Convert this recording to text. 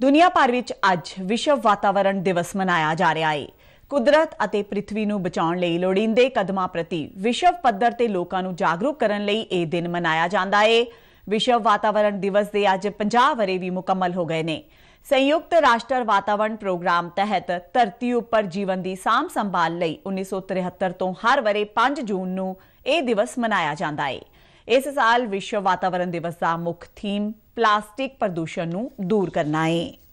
ਦੁਨੀਆ ਭਰ ਵਿੱਚ ਅੱਜ ਵਿਸ਼ਵ ਵਾਤਾਵਰਣ ਦਿਵਸ ਮਨਾਇਆ ਜਾ ਰਿਹਾ ਹੈ ਕੁਦਰਤ ਅਤੇ ਪ੍ਰithvi ਨੂੰ ਬਚਾਉਣ ਲਈ ਲੋੜੀਂਦੇ ਕਦਮਾਂ ਪ੍ਰਤੀ ਵਿਸ਼ਵ ਪੱਧਰ ਤੇ ਲੋਕਾਂ ਨੂੰ ਜਾਗਰੂਕ ਕਰਨ ਲਈ ਇਹ ਦਿਨ ਮਨਾਇਆ ਜਾਂਦਾ ਹੈ ਵਿਸ਼ਵ ਵਾਤਾਵਰਣ ਦਿਵਸ ਦੇ ਅੱਜ 50 ਵਰੇ ਵੀ ਮੁਕੰਮਲ ਹੋ ਗਏ ਨੇ ਸੰਯੁਕਤ ਰਾਸ਼ਟਰ ਵਾਤਾਵਰਣ ਪ੍ਰੋਗਰਾਮ ਤਹਿਤ ਧਰਤੀ ਉੱਪਰ ਜੀਵਨ ਦੀ ਸਾਂਭ ਸੰਭਾਲ ਲਈ 1973 ਤੋਂ ਹਰ ਵਰੇ 5 ਜੂਨ ਨੂੰ ਇਹ ਦਿਵਸ ਮਨਾਇਆ ਜਾਂਦਾ ਹੈ ਇਸ ਸਾਲ ਵਿਸ਼ਵ ਵਾਤਾਵਰਣ ਦਿਵਸ ਦਾ ਮੁੱਖ ਥੀਮ ਪਲਾਸਟਿਕ ਪ੍ਰਦੂਸ਼ਣ ਨੂੰ ਦੂਰ ਕਰਨਾ ਹੈ